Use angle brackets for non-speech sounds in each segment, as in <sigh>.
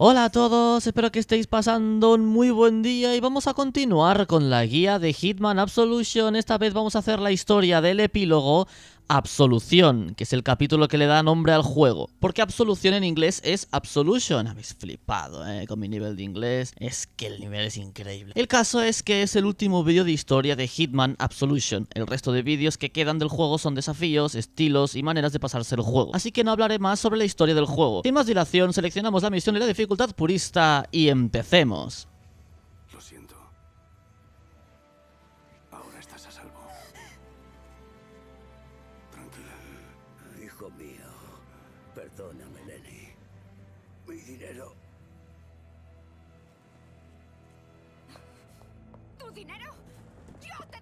Hola a todos, espero que estéis pasando un muy buen día y vamos a continuar con la guía de Hitman Absolution. Esta vez vamos a hacer la historia del epílogo Absolución, que es el capítulo que le da nombre al juego. Porque absolución en inglés es absolution. Habéis flipado, ¿eh? Con mi nivel de inglés. Es que el nivel es increíble. El caso es que es el último vídeo de historia de Hitman Absolution. El resto de vídeos que quedan del juego son desafíos, estilos y maneras de pasarse el juego. Así que no hablaré más sobre la historia del juego. Sin más dilación, seleccionamos la misión y la dificultad purista y empecemos. Perdóname, Mi dinero. dinero?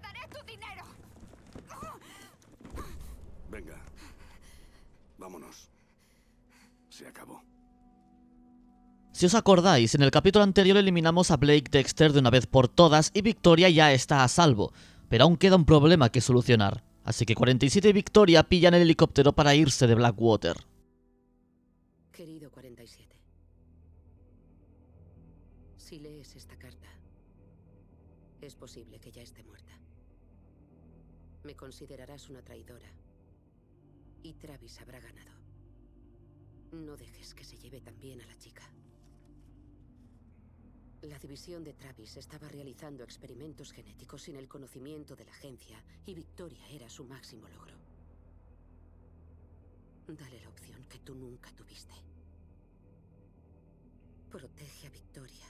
daré dinero! Venga. Vámonos. Se acabó. Si os acordáis, en el capítulo anterior eliminamos a Blake Dexter de una vez por todas y Victoria ya está a salvo, pero aún queda un problema que solucionar. Así que 47 y Victoria pillan el helicóptero para irse de Blackwater. Querido 47. Si lees esta carta, es posible que ya esté muerta. Me considerarás una traidora. Y Travis habrá ganado. No dejes que se lleve también a la chica. La división de Travis estaba realizando experimentos genéticos sin el conocimiento de la agencia y Victoria era su máximo logro. Dale la opción que tú nunca tuviste. Protege a Victoria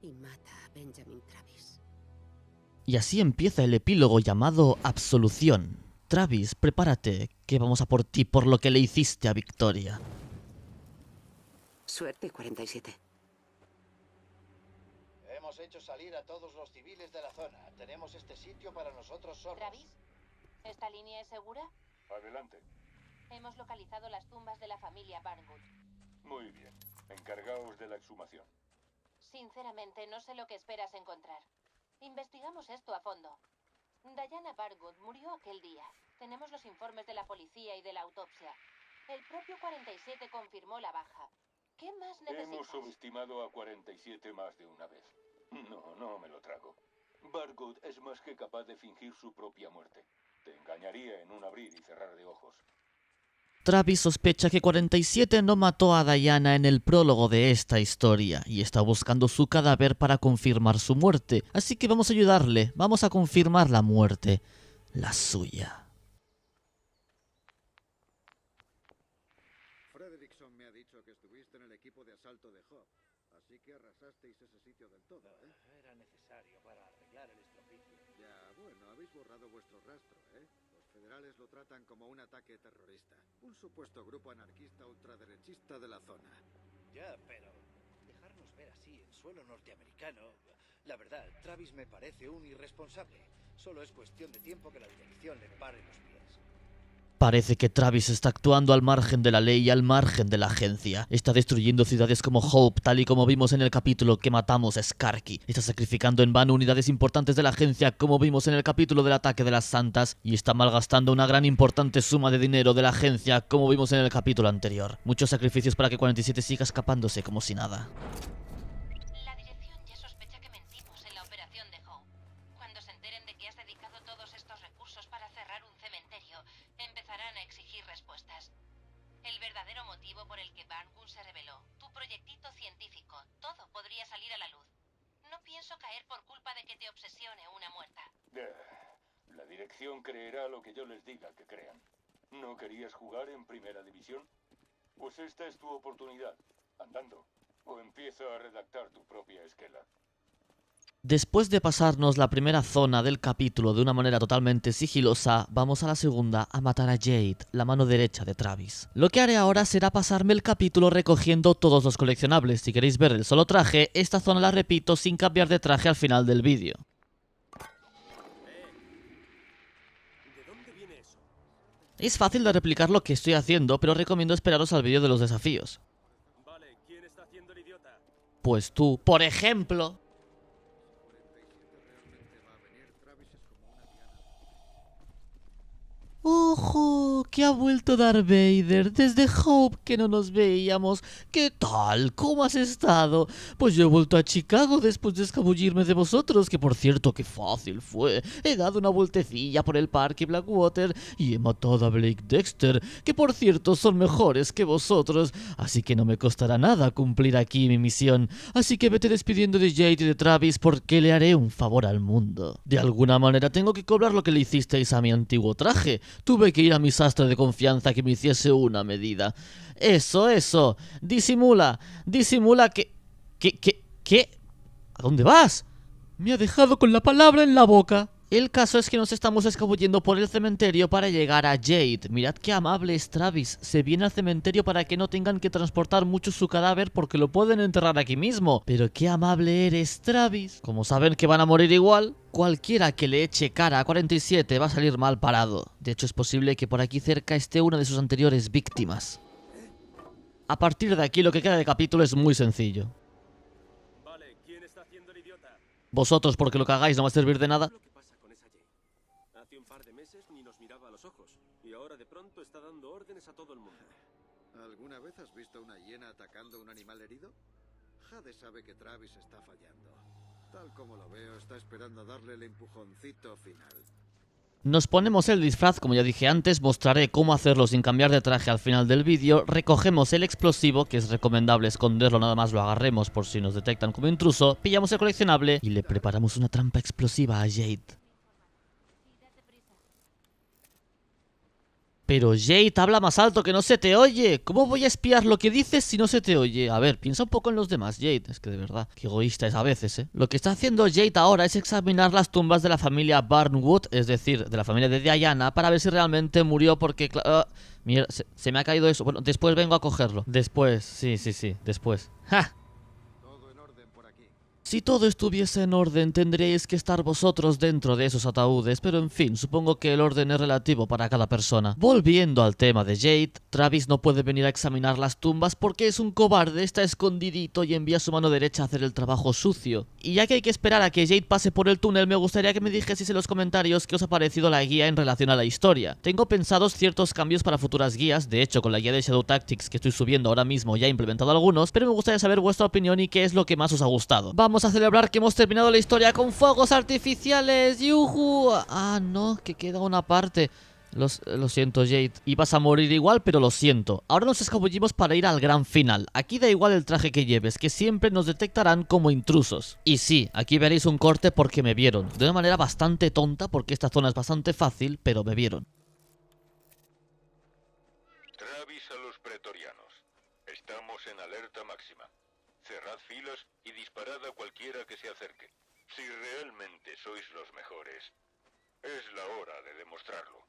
y mata a Benjamin Travis. Y así empieza el epílogo llamado Absolución. Travis, prepárate, que vamos a por ti por lo que le hiciste a Victoria. Suerte 47 hecho salir a todos los civiles de la zona. Tenemos este sitio para nosotros solos. Travis, ¿esta línea es segura? Adelante. Hemos localizado las tumbas de la familia Barnwood. Muy bien. Encargaos de la exhumación. Sinceramente, no sé lo que esperas encontrar. Investigamos esto a fondo. Diana Barnwood murió aquel día. Tenemos los informes de la policía y de la autopsia. El propio 47 confirmó la baja. ¿Qué más necesitamos? Hemos subestimado a 47 más de una vez. No, no me lo trago. Bargood es más que capaz de fingir su propia muerte. Te engañaría en un abrir y cerrar de ojos. Travis sospecha que 47 no mató a Diana en el prólogo de esta historia y está buscando su cadáver para confirmar su muerte, así que vamos a ayudarle, vamos a confirmar la muerte, la suya. ataque terrorista. Un supuesto grupo anarquista ultraderechista de la zona. Ya, pero dejarnos ver así en suelo norteamericano. La verdad, Travis me parece un irresponsable. Solo es cuestión de tiempo que la dirección le pare los pies. Parece que Travis está actuando al margen de la ley y al margen de la agencia. Está destruyendo ciudades como Hope, tal y como vimos en el capítulo que matamos a Skarky. Está sacrificando en vano unidades importantes de la agencia, como vimos en el capítulo del ataque de las santas, y está malgastando una gran importante suma de dinero de la agencia, como vimos en el capítulo anterior. Muchos sacrificios para que 47 siga escapándose como si nada. por culpa de que te obsesione una muerta. La dirección creerá lo que yo les diga que crean. ¿No querías jugar en primera división? Pues esta es tu oportunidad. Andando. O empieza a redactar tu propia esquela. Después de pasarnos la primera zona del capítulo de una manera totalmente sigilosa, vamos a la segunda a matar a Jade, la mano derecha de Travis. Lo que haré ahora será pasarme el capítulo recogiendo todos los coleccionables. Si queréis ver el solo traje, esta zona la repito sin cambiar de traje al final del vídeo. Es fácil de replicar lo que estoy haciendo, pero recomiendo esperaros al vídeo de los desafíos. Pues tú, por ejemplo... ¡Ojo! ¡Que ha vuelto Darth Vader! Desde Hope que no nos veíamos. ¿Qué tal? ¿Cómo has estado? Pues yo he vuelto a Chicago después de escabullirme de vosotros, que por cierto, qué fácil fue. He dado una vueltecilla por el parque Blackwater y he matado a Blake Dexter, que por cierto son mejores que vosotros, así que no me costará nada cumplir aquí mi misión. Así que vete despidiendo de Jade y de Travis porque le haré un favor al mundo. De alguna manera tengo que cobrar lo que le hicisteis a mi antiguo traje tuve que ir a mi sastre de confianza que me hiciese una medida. Eso, eso. Disimula, disimula que... que... que... que... ¿A dónde vas? Me ha dejado con la palabra en la boca. El caso es que nos estamos escabullendo por el cementerio para llegar a Jade. Mirad qué amable es Travis. Se viene al cementerio para que no tengan que transportar mucho su cadáver porque lo pueden enterrar aquí mismo. Pero qué amable eres, Travis. Como saben que van a morir igual, cualquiera que le eche cara a 47 va a salir mal parado. De hecho, es posible que por aquí cerca esté una de sus anteriores víctimas. A partir de aquí lo que queda de capítulo es muy sencillo. Vale, ¿quién está haciendo el idiota? Vosotros, porque lo que hagáis no va a servir de nada. órdenes a todo el mundo. ¿Alguna vez visto una atacando un animal como está esperando darle el empujoncito Nos ponemos el disfraz, como ya dije antes, mostraré cómo hacerlo sin cambiar de traje al final del vídeo, recogemos el explosivo, que es recomendable esconderlo nada más lo agarremos por si nos detectan como intruso, pillamos el coleccionable y le preparamos una trampa explosiva a Jade. Pero Jade, habla más alto que no se te oye. ¿Cómo voy a espiar lo que dices si no se te oye? A ver, piensa un poco en los demás, Jade. Es que de verdad, qué egoísta es a veces, ¿eh? Lo que está haciendo Jade ahora es examinar las tumbas de la familia Barnwood, es decir, de la familia de Diana, para ver si realmente murió porque... Ah, se, se me ha caído eso. Bueno, después vengo a cogerlo. Después, sí, sí, sí, después. ¡Ja! Si todo estuviese en orden, tendríais que estar vosotros dentro de esos ataúdes, pero en fin, supongo que el orden es relativo para cada persona. Volviendo al tema de Jade, Travis no puede venir a examinar las tumbas porque es un cobarde, está escondidito y envía su mano derecha a hacer el trabajo sucio. Y ya que hay que esperar a que Jade pase por el túnel, me gustaría que me dijeseis en los comentarios qué os ha parecido la guía en relación a la historia. Tengo pensados ciertos cambios para futuras guías, de hecho con la guía de Shadow Tactics que estoy subiendo ahora mismo ya he implementado algunos, pero me gustaría saber vuestra opinión y qué es lo que más os ha gustado. Vamos a celebrar que hemos terminado la historia con fuegos artificiales. ¡Yuhu! Ah, no, que queda una parte. lo siento, Jade. Ibas a morir igual, pero lo siento. Ahora nos escabullimos para ir al gran final. Aquí da igual el traje que lleves, que siempre nos detectarán como intrusos. Y sí, aquí veréis un corte porque me vieron. De una manera bastante tonta, porque esta zona es bastante fácil, pero me vieron. Travis a los pretorianos. Estamos en alerta máxima cerrad filas y disparad a cualquiera que se acerque. Si realmente sois los mejores, es la hora de demostrarlo.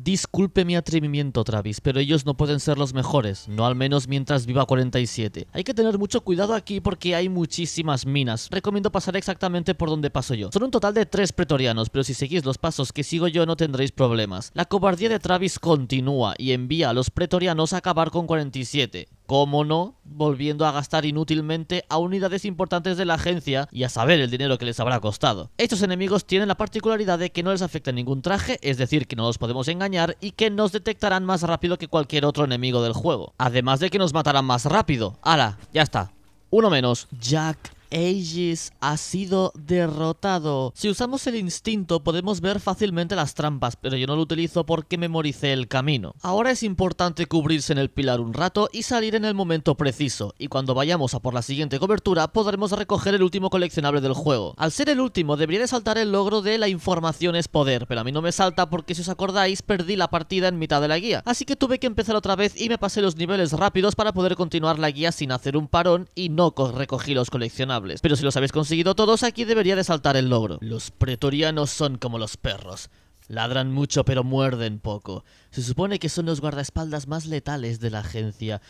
Disculpe mi atrevimiento, Travis, pero ellos no pueden ser los mejores, no al menos mientras viva 47. Hay que tener mucho cuidado aquí porque hay muchísimas minas. Recomiendo pasar exactamente por donde paso yo. Son un total de tres pretorianos, pero si seguís los pasos que sigo yo no tendréis problemas. La cobardía de Travis continúa y envía a los pretorianos a acabar con 47 cómo no, volviendo a gastar inútilmente a unidades importantes de la agencia y a saber el dinero que les habrá costado. Estos enemigos tienen la particularidad de que no les afecta ningún traje, es decir, que no los podemos engañar y que nos detectarán más rápido que cualquier otro enemigo del juego. Además de que nos matarán más rápido. ¡Hala! Ya está. Uno menos. Jack Aegis ha sido derrotado. Si usamos el instinto podemos ver fácilmente las trampas, pero yo no lo utilizo porque memoricé el camino. Ahora es importante cubrirse en el pilar un rato y salir en el momento preciso, y cuando vayamos a por la siguiente cobertura podremos recoger el último coleccionable del juego. Al ser el último debería de saltar el logro de la información es poder, pero a mí no me salta porque si os acordáis perdí la partida en mitad de la guía, así que tuve que empezar otra vez y me pasé los niveles rápidos para poder continuar la guía sin hacer un parón y no recogí los coleccionables pero si los habéis conseguido todos aquí debería de saltar el logro. Los pretorianos son como los perros. Ladran mucho pero muerden poco. Se supone que son los guardaespaldas más letales de la agencia,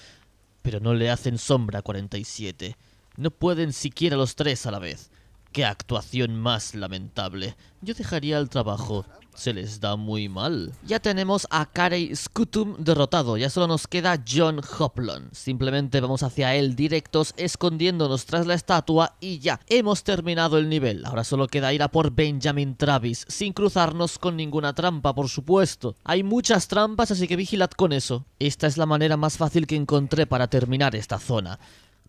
pero no le hacen sombra a 47. No pueden siquiera los tres a la vez. ¡Qué actuación más lamentable! Yo dejaría el trabajo se les da muy mal. Ya tenemos a Carey Scutum derrotado, ya solo nos queda John Hoplon. Simplemente vamos hacia él directos, escondiéndonos tras la estatua y ya, hemos terminado el nivel. Ahora solo queda ir a por Benjamin Travis, sin cruzarnos con ninguna trampa, por supuesto. Hay muchas trampas, así que vigilad con eso. Esta es la manera más fácil que encontré para terminar esta zona.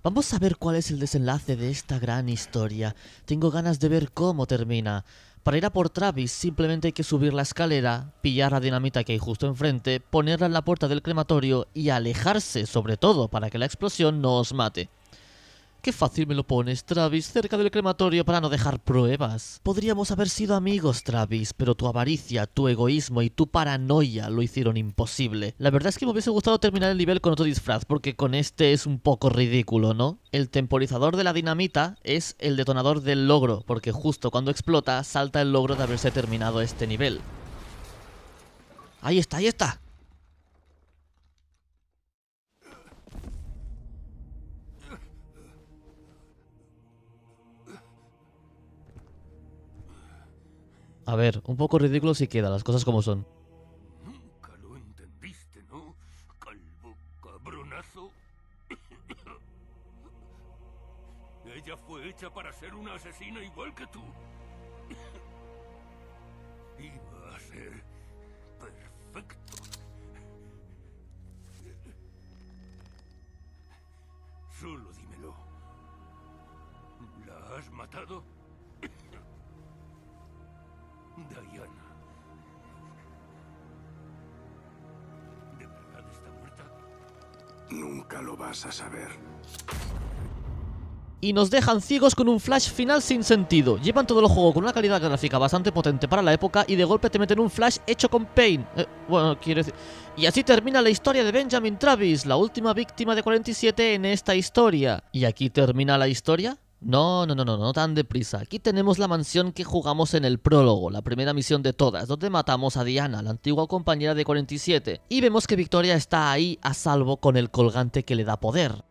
Vamos a ver cuál es el desenlace de esta gran historia. Tengo ganas de ver cómo termina. Para ir a por Travis simplemente hay que subir la escalera, pillar la dinamita que hay justo enfrente, ponerla en la puerta del crematorio y alejarse sobre todo para que la explosión no os mate. Qué fácil me lo pones, Travis, cerca del crematorio para no dejar pruebas. Podríamos haber sido amigos, Travis, pero tu avaricia, tu egoísmo y tu paranoia lo hicieron imposible. La verdad es que me hubiese gustado terminar el nivel con otro disfraz, porque con este es un poco ridículo, ¿no? El temporizador de la dinamita es el detonador del logro, porque justo cuando explota salta el logro de haberse terminado este nivel. ¡Ahí está, ahí está! A ver, un poco ridículo si queda, las cosas como son. Nunca lo entendiste, ¿no? Calvo cabronazo. <coughs> Ella fue hecha para ser una asesina igual que tú. Nunca lo vas a saber. Y nos dejan ciegos con un flash final sin sentido. Llevan todo el juego con una calidad gráfica bastante potente para la época y de golpe te meten un flash hecho con Pain. Eh, bueno, quiero decir... Y así termina la historia de Benjamin Travis, la última víctima de 47 en esta historia. ¿Y aquí termina la historia? No, no, no, no, no tan deprisa. Aquí tenemos la mansión que jugamos en el prólogo, la primera misión de todas, donde matamos a Diana, la antigua compañera de 47, y vemos que Victoria está ahí a salvo con el colgante que le da poder.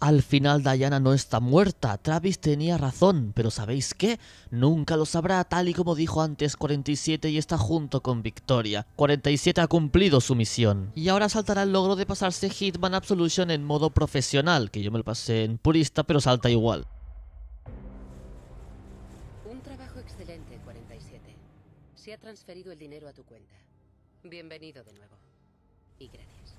Al final Diana no está muerta, Travis tenía razón, pero ¿sabéis qué? Nunca lo sabrá, tal y como dijo antes 47 y está junto con Victoria. 47 ha cumplido su misión. Y ahora saltará el logro de pasarse Hitman Absolution en modo profesional, que yo me lo pasé en purista, pero salta igual. Un trabajo excelente, 47. Se ha transferido el dinero a tu cuenta. Bienvenido de nuevo. Y gracias.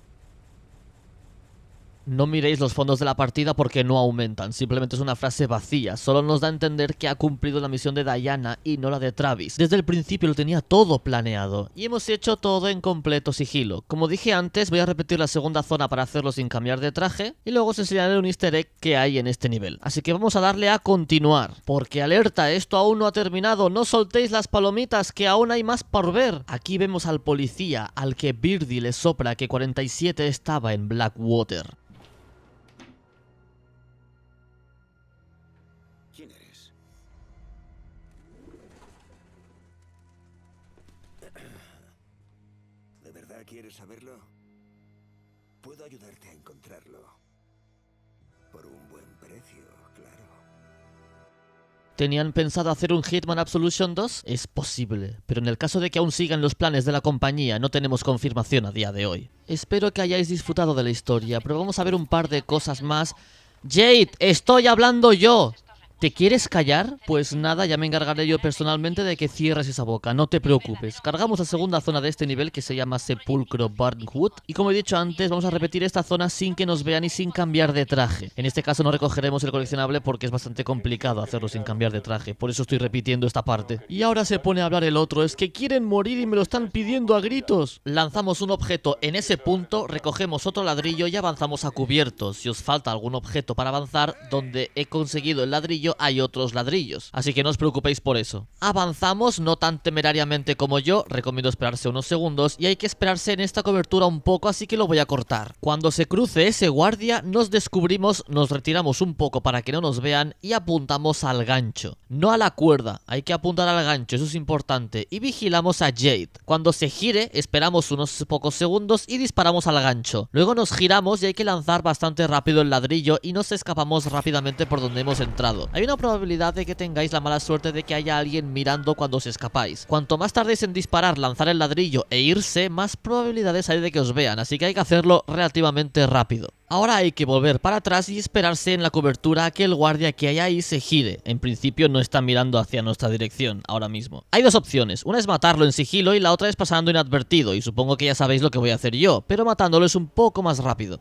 No miréis los fondos de la partida porque no aumentan, simplemente es una frase vacía, solo nos da a entender que ha cumplido la misión de Diana y no la de Travis. Desde el principio lo tenía todo planeado y hemos hecho todo en completo sigilo. Como dije antes, voy a repetir la segunda zona para hacerlo sin cambiar de traje y luego os enseñaré un easter egg que hay en este nivel. Así que vamos a darle a continuar, porque alerta, esto aún no ha terminado, no soltéis las palomitas que aún hay más por ver. Aquí vemos al policía al que Birdie le sopra que 47 estaba en Blackwater. ¿Quién eres? ¿De verdad quieres saberlo? Puedo ayudarte a encontrarlo. Por un buen precio, claro. ¿Tenían pensado hacer un Hitman Absolution 2? Es posible, pero en el caso de que aún sigan los planes de la compañía, no tenemos confirmación a día de hoy. Espero que hayáis disfrutado de la historia, pero vamos a ver un par de cosas más. Jade, estoy hablando yo. ¿Te quieres callar? Pues nada, ya me encargaré yo personalmente de que cierres esa boca, no te preocupes. Cargamos la segunda zona de este nivel que se llama Sepulcro Barnwood y como he dicho antes, vamos a repetir esta zona sin que nos vean y sin cambiar de traje. En este caso no recogeremos el coleccionable porque es bastante complicado hacerlo sin cambiar de traje, por eso estoy repitiendo esta parte. Y ahora se pone a hablar el otro, es que quieren morir y me lo están pidiendo a gritos. Lanzamos un objeto en ese punto, recogemos otro ladrillo y avanzamos a cubiertos. Si os falta algún objeto para avanzar, donde he conseguido el ladrillo, hay otros ladrillos, así que no os preocupéis por eso. Avanzamos, no tan temerariamente como yo, recomiendo esperarse unos segundos y hay que esperarse en esta cobertura un poco, así que lo voy a cortar. Cuando se cruce ese guardia, nos descubrimos, nos retiramos un poco para que no nos vean y apuntamos al gancho. No a la cuerda, hay que apuntar al gancho, eso es importante, y vigilamos a Jade. Cuando se gire, esperamos unos pocos segundos y disparamos al gancho. Luego nos giramos y hay que lanzar bastante rápido el ladrillo y nos escapamos rápidamente por donde hemos entrado. Hay una probabilidad de que tengáis la mala suerte de que haya alguien mirando cuando os escapáis. Cuanto más tardéis en disparar, lanzar el ladrillo e irse, más probabilidades hay de que os vean, así que hay que hacerlo relativamente rápido. Ahora hay que volver para atrás y esperarse en la cobertura a que el guardia que hay ahí se gire. En principio no está mirando hacia nuestra dirección ahora mismo. Hay dos opciones, una es matarlo en sigilo y la otra es pasando inadvertido, y supongo que ya sabéis lo que voy a hacer yo, pero matándolo es un poco más rápido.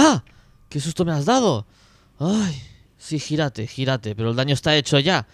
¡Ah! ¡Qué susto me has dado! ¡Ay! Sí, gírate, gírate, pero el daño está hecho ya.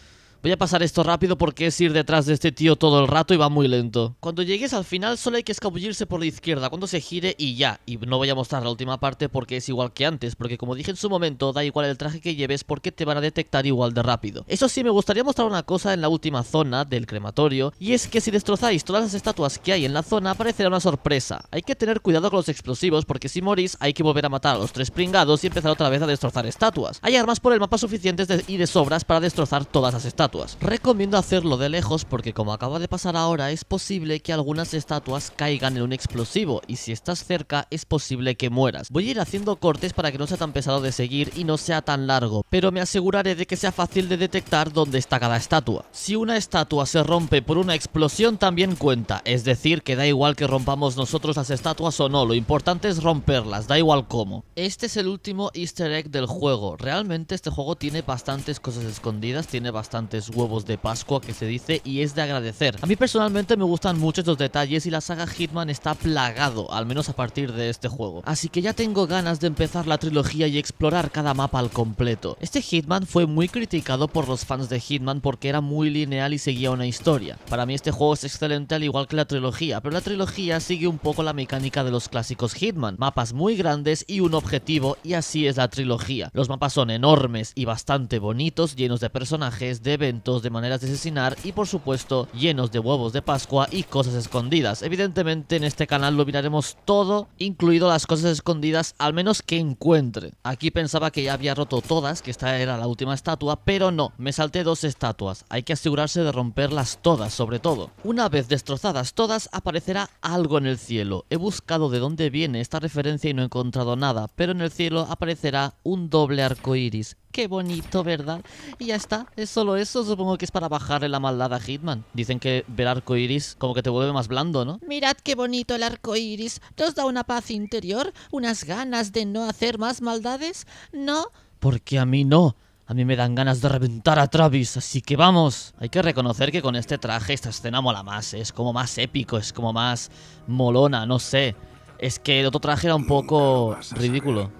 Voy a pasar esto rápido porque es ir detrás de este tío todo el rato y va muy lento. Cuando llegues al final solo hay que escabullirse por la izquierda cuando se gire y ya. Y no voy a mostrar la última parte porque es igual que antes, porque como dije en su momento, da igual el traje que lleves porque te van a detectar igual de rápido. Eso sí, me gustaría mostrar una cosa en la última zona del crematorio, y es que si destrozáis todas las estatuas que hay en la zona aparecerá una sorpresa. Hay que tener cuidado con los explosivos porque si morís hay que volver a matar a los tres pringados y empezar otra vez a destrozar estatuas. Hay armas por el mapa suficientes y de sobras para destrozar todas las estatuas. Recomiendo hacerlo de lejos porque como acaba de pasar ahora es posible que algunas estatuas caigan en un explosivo y si estás cerca es posible que mueras. Voy a ir haciendo cortes para que no sea tan pesado de seguir y no sea tan largo, pero me aseguraré de que sea fácil de detectar dónde está cada estatua. Si una estatua se rompe por una explosión también cuenta, es decir que da igual que rompamos nosotros las estatuas o no, lo importante es romperlas, da igual cómo. Este es el último easter egg del juego, realmente este juego tiene bastantes cosas escondidas, tiene bastantes huevos de Pascua que se dice y es de agradecer. A mí personalmente me gustan mucho estos detalles y la saga Hitman está plagado, al menos a partir de este juego. Así que ya tengo ganas de empezar la trilogía y explorar cada mapa al completo. Este Hitman fue muy criticado por los fans de Hitman porque era muy lineal y seguía una historia. Para mí este juego es excelente al igual que la trilogía, pero la trilogía sigue un poco la mecánica de los clásicos Hitman, mapas muy grandes y un objetivo y así es la trilogía. Los mapas son enormes y bastante bonitos, llenos de personajes, de de maneras de asesinar y por supuesto llenos de huevos de pascua y cosas escondidas. Evidentemente en este canal lo miraremos todo, incluido las cosas escondidas, al menos que encuentre. Aquí pensaba que ya había roto todas, que esta era la última estatua, pero no, me salté dos estatuas. Hay que asegurarse de romperlas todas, sobre todo. Una vez destrozadas todas, aparecerá algo en el cielo. He buscado de dónde viene esta referencia y no he encontrado nada, pero en el cielo aparecerá un doble arco iris Qué bonito, ¿verdad? Y ya está, es solo eso, supongo que es para bajarle la maldad a Hitman. Dicen que ver arco iris como que te vuelve más blando, ¿no? Mirad qué bonito el arco iris, nos da una paz interior, unas ganas de no hacer más maldades, ¿no? Porque a mí no. A mí me dan ganas de reventar a Travis, así que vamos. Hay que reconocer que con este traje esta escena mola más, ¿eh? es como más épico, es como más molona, no sé. Es que el otro traje era un poco ridículo.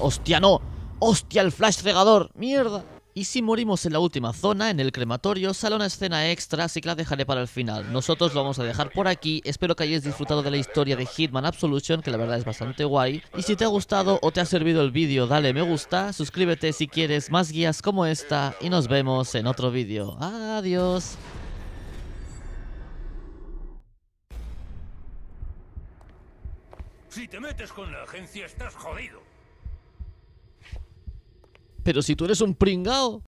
¡Hostia, no! ¡Hostia, el flash cegador! ¡Mierda! Y si morimos en la última zona, en el crematorio, sale una escena extra, así que la dejaré para el final. Nosotros lo vamos a dejar por aquí, espero que hayáis disfrutado de la historia de Hitman Absolution, que la verdad es bastante guay. Y si te ha gustado o te ha servido el vídeo, dale me gusta, suscríbete si quieres más guías como esta, y nos vemos en otro vídeo. ¡Adiós! Si te metes con la agencia estás jodido. Pero si tú eres un pringao,